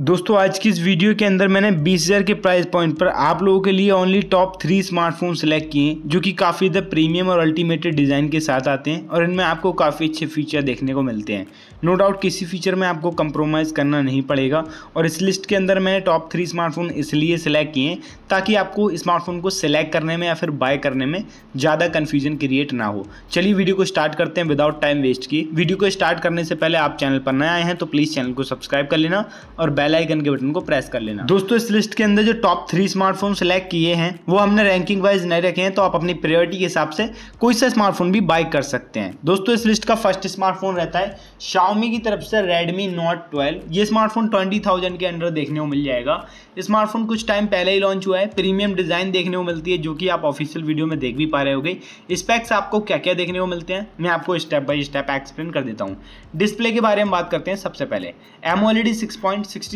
दोस्तों आज की इस वीडियो के अंदर मैंने 20,000 के प्राइस पॉइंट पर आप लोगों के लिए only top three smartphone select किए जो कि काफ़ी ज़्यादा प्रीमियम और अल्टीमेटेड डिज़ाइन के साथ आते हैं और इनमें आपको काफ़ी अच्छे फीचर देखने को मिलते हैं नो डाउट किसी फीचर में आपको कंप्रोमाइज़ करना नहीं पड़ेगा और इस लिस्ट के अंदर मैंने टॉप थ्री स्मार्टफोन इसलिए सिलेक्ट किए हैं ताकि आपको स्मार्टफोन को सिलेक्ट करने में या फिर बाय करने में ज़्यादा कन्फ्यूजन क्रिएट ना हो चलिए वीडियो को स्टार्ट करते हैं विदाउट टाइम वेस्ट की वीडियो को स्टार्ट करने से पहले आप चैनल पर नए आए हैं तो प्लीज़ चैनल को सब्सक्राइब कर लेना और बेल आइकन के बटन को प्रेस कर लेना दोस्तों इस लिस्ट के अंदर जो टॉप थ्री स्मार्टफोन सेलेक्ट किए हैं वो हमने रैंकिंग वाइज नहीं रखे हैं तो आप अपनी प्रायोरिटी के हिसाब से कोई सा स्मार्टफोन भी बाय कर सकते हैं दोस्तों इस लिस्ट का फर्स्ट स्मार्टफोन रहता है शाओमी की तरफ से रेडमी नोट ट्वेल्व ये स्मार्टफोन ट्वेंटी के अंडर देखने को मिल जाएगा स्मार्टफोन कुछ टाइम पहले ही लॉन्च हुआ है प्रीमियम डिज़ाइन देखने को मिलती है जो कि आप ऑफिशियल वीडियो में देख भी पा रहे हो गए स्पेक्स आपको क्या क्या देखने को मिलते हैं मैं आपको स्टेप बाई स्टेप एक्सप्लेन कर देता हूँ डिस्प्ले के बारे में बात करते हैं सबसे पहले AMOLED six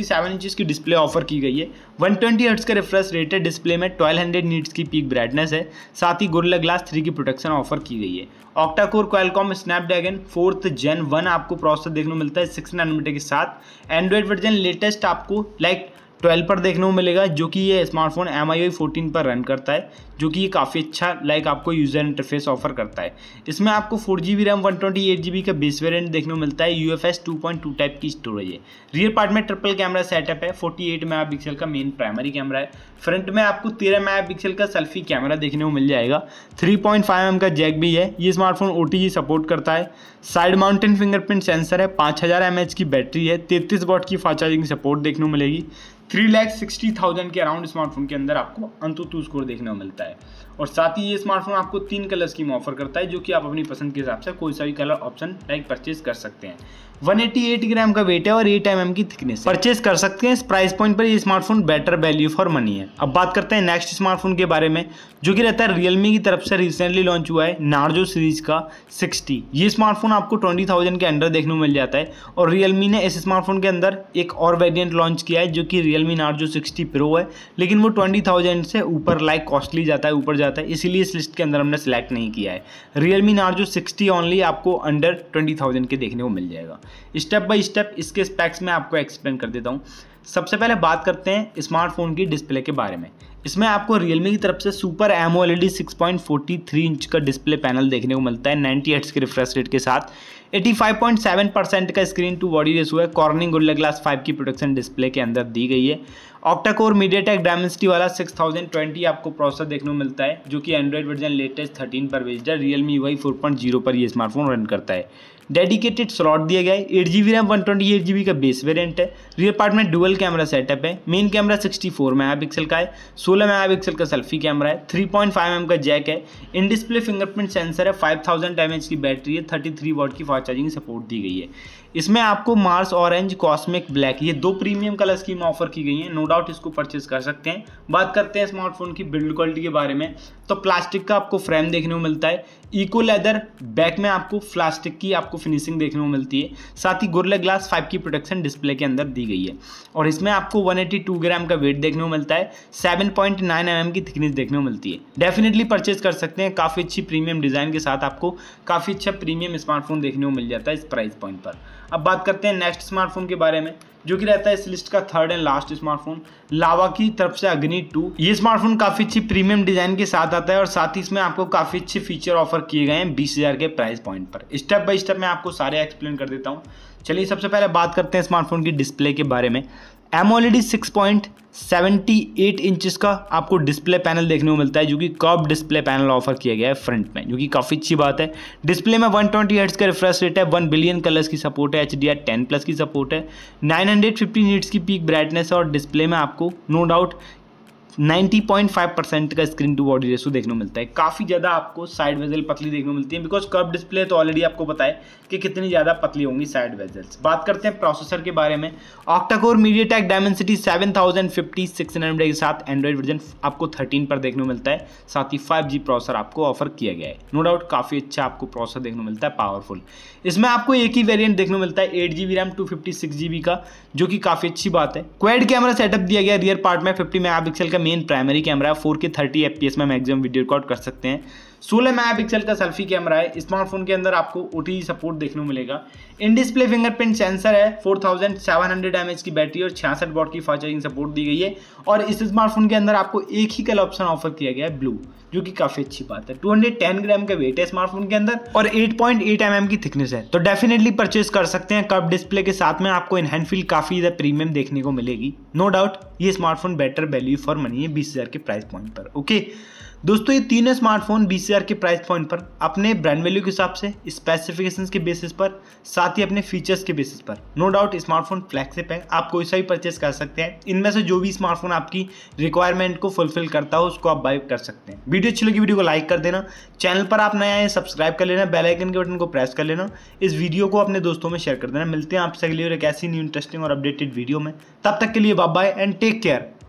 sixty seven inches की डिस्प्ले ऑफर की गई है वन ट्वेंटी हर्ट्स का रिफ्रेश रेट है डिस्प्ले में ट्वेल्व हंड्रेड नीट्स की पीक ब्राइटनेस है साथ ही गोरिल्ला ग्लास थ्री की प्रोटेक्शन ऑफर की गई है octacore Qualcomm Snapdragon fourth gen one आपको प्रोसेसर देखने को मिलता है सिक्स नाइनमीटर के साथ एंड्रॉयड वर्जन लेटेस्ट आपको लाइक ट्वेल्व पर देखने को मिलेगा जो कि ये स्मार्टफोन एम आई फोर्टीन पर रन करता है जो कि ये काफ़ी अच्छा लाइक आपको यूज़र इंटरफेस ऑफर करता है इसमें आपको four G B RAM one twenty eight G B का बेस वेरियंट देखने को मिलता है U F S two point two type की स्टोरेज है रियर पार्ट में ट्रिपल कैमरा सेटअप है फोर्टी एट मेगा पिक्सल का मेन प्राइमरी कैमरा है फ्रंट में आपको तेरह मेगा पिक्सल का सेल्फी कैमरा देखने को मिल जाएगा थ्री पॉइंट फाइव एम का जैक भी है ये smartphone O T G support करता है साइड माउंटेन फिंगरप्रिंट सेंसर है पाँच हज़ार एम एच की बैटरी है तैंतीस वॉट की फास्ट चार्जिंग सपोर्ट देखने को मिलेगी थ्री लैख सिक्सटी थाउजेंड के अराउंड स्मार्टफोन के अंदर आपको अंतुतु स्कोर देखने को मिलता है और साथ ही ये स्मार्टफोन आपको तीन कलर स्कीम ऑफर करता है जो कि आप अपनी पसंद के हिसाब से कोई सा भी कलर ऑप्शन लाइक परचेज कर सकते हैं 188 ग्राम का वेट है और 8 एम की थिकनेस परचेज कर सकते हैं इस प्राइस पॉइंट पर ये smartphone better value for money है अब बात करते हैं नेक्स्ट स्मार्टफोन के बारे में जो कि रहता है रियलमी की तरफ से रिसेंटली लॉन्च हुआ है नार्जो सीरीज का 60 ये स्मार्टफोन आपको 20,000 के अंडर देखने को मिल जाता है और रियलमी ने इस स्मार्टफोन के अंदर एक और वेरियंट लॉन्च किया है जो कि रियलमी नार्जो सिक्सटी प्रो है लेकिन वो थाउजेंड से ऊपर लाइक कॉस्टली जाता है ऊपर जाता है इसीलिए इस लिस्ट के अंदर हमने सेलेक्ट नहीं किया है रियलमी नार्जो सिक्सटी ऑनली आपको अंडर ट्वेंटी के देखने को मिल जाएगा स्टेप बाय स्टेप इसके स्पेक्स में आपको एक्सप्लेन कर देता हूँ सबसे पहले बात करते हैं स्मार्टफोन की डिस्प्ले के बारे में इसमें आपको रियलमी की तरफ से super AMOLED inch का डिस्प्ले पैनल देखने को मिलता है नाइन्टी एट्स के रिफ्रेश रेट के साथ 85.7 परसेंट का स्क्रीन टू बॉडी रेस हुआ है कॉर्निंग गुल्ला ग्लास 5 की प्रोटेक्शन डिस्प्ले के अंदर दी गई है octa core MediaTek Dimensity वाला 6020 आपको प्रोसेसर देखने को मिलता है जो कि एंड्रॉइड वर्जन लेटेस्ट 13 पर बेस्ड है रियल मी वाई फोर पर ये स्मार्टफोन रन करता है डेडिकेटेड स्लॉट दिया गया है eight G B RAM one twenty eight G B का बेस वेरिएंट है रियर पार्ट में डुअल कैमरा सेटअप है main camera sixty four megapixel का है सोलह मेगा पिक्सल का सेल्फी कैमरा है थ्री पॉइंट फाइव एम का जैक है इन डिस्प्ले फिंगरप्रिंट सेंसर है फाइव थाउजेंड एम एच की बैटरी है थर्टी थ्री वॉट की फास्ट चार्जिंग सपोर्ट दी गई है इसमें आपको मार्स ऑरेंज कॉस्मिक ब्लैक ये दो प्रीमियम कलर स्कीम ऑफर की गई है नो डाउट इसको परचेज कर सकते हैं बात करते हैं स्मार्टफोन की बिल्ड क्वालिटी के बारे में तो प्लास्टिक का आपको फ्रेम देखने को मिलता है इको लेदर बैक में आपको प्लास्टिक की आपको फिनिशिंग देखने को मिलती है साथ ही गुरले ग्लास फाइव की प्रोटेक्शन डिस्प्ले के अंदर दी गई है और इसमें आपको 182 ग्राम का वेट देखने को मिलता है 7.9 पॉइंट mm की थिकनेस देखने को मिलती है डेफिनेटली परचेज कर सकते हैं काफ़ी अच्छी प्रीमियम डिज़ाइन के साथ आपको काफ़ी अच्छा प्रीमियम स्मार्टफोन देखने को मिल जाता है इस प्राइस पॉइंट पर अब बात करते हैं नेक्स्ट स्मार्टफोन के बारे में जो कि रहता है इस लिस्ट का third and last smartphone Lava की तरफ से अग्नि टू ये स्मार्टफोन काफ़ी अच्छी प्रीमियम डिज़ाइन के साथ आता है और साथ ही इसमें आपको काफ़ी अच्छे फीचर ऑफर किए गए हैं बीस हज़ार के प्राइस पॉइंट पर स्टेप बाई स्टेप मैं आपको सारे एक्सप्लेन कर देता हूँ चलिए सबसे पहले बात करते हैं स्मार्टफोन की डिस्प्ले के बारे में सेवेंटी 6.78 इंचेस का आपको डिस्प्ले पैनल देखने को मिलता है जो कि कॉप डिस्प्ले पैनल ऑफर किया गया है फ्रंट में जो कि काफ़ी अच्छी बात है डिस्प्ले में 120 ट्वेंटी हर्ट्स का रिफ्रेश रेट है 1 बिलियन कलर्स की सपोर्ट है H D R ten plus की सपोर्ट है 950 हंड्रेड की पीक ब्राइटनेस है और डिस्प्ले में आपको नो डाउट 90.5 परसेंट का स्क्रीन टू बॉडी रेशो देखने को मिलता है काफ़ी ज़्यादा आपको साइड वेजल पतली देखने को मिलती है बिकॉज कर्व डिस्प्ले तो ऑलरेडी आपको बताए कि कितनी ज़्यादा पतली होंगी साइड वेजल्स बात करते हैं प्रोसेसर के बारे में octa core MediaTek Dimensity seven thousand fifty six hundred के साथ एंड्रॉइड वर्जन आपको थर्टीन पर देखने को मिलता है साथ ही फाइव जी प्रोसेसर आपको ऑफर किया गया है नो डाउट काफ़ी अच्छा आपको प्रोसेसर देखने को मिलता है पावरफुल इसमें आपको एक ही वेरियंट देखने को मिलता है eight G B RAM two fifty six G B का जो कि काफ़ी अच्छी बात है क्वेड कैमरा सेटअप दिया गया रियर पार्ट में फिफ्टी मेगा पिक्सल का main primary camera four K thirty F में मैक्सिमम वीडियो रिकॉर्ड कर सकते हैं सोलह मेगा पिक्सल का सेल्फी कैमरा है स्मार्टफोन के अंदर आपको ओ सपोर्ट देखने को मिलेगा इन डिस्प्ले फिंगरप्रिंट सेंसर है 4700 थाउजेंड की बैटरी और छियासठ वॉट की फास्ट चार्जिंग सपोर्ट दी गई है और इस स्मार्टफोन के अंदर आपको एक ही कल ऑप्शन ऑफर किया गया है ब्लू जो कि काफी अच्छी बात है 210 ग्राम का वेट है स्मार्टफोन के अंदर और 8.8 पॉइंट mm की थिकनेस है तो डेफिनेटली परचेज कर सकते हैं कब डिस्प्ले के साथ में आपको इन फील काफी ज्यादा प्रीमियम देखने को मिलेगी नो no डाउट ये smartphone better value for money है बीस के प्राइस पॉइंट पर ओके okay? दोस्तों ये तीनों स्मार्टफोन बी के प्राइस पॉइंट पर अपने ब्रांड वैल्यू के हिसाब से स्पेसिफिकेशंस के बेसिस पर साथ ही अपने फीचर्स के बेसिस पर नो डाउट स्मार्टफोन फ्लैगशिप है आप कोई सा भी परचेस कर सकते हैं इनमें से जो भी स्मार्टफोन आपकी रिक्वायरमेंट को फुलफिल करता हो उसको आप बाय कर सकते हैं वीडियो अच्छी लगी वीडियो को लाइक कर देना चैनल पर आप नया है सब्सक्राइब कर लेना बेलाइकन के बटन को प्रेस कर लेना इस वीडियो को अपने दोस्तों में शेयर कर देना मिलते हैं आपसे अगले और एक ऐसी न्यू इंटरेस्टिंग और अपडेटेड वीडियो में तब तक के लिए bye bye and take care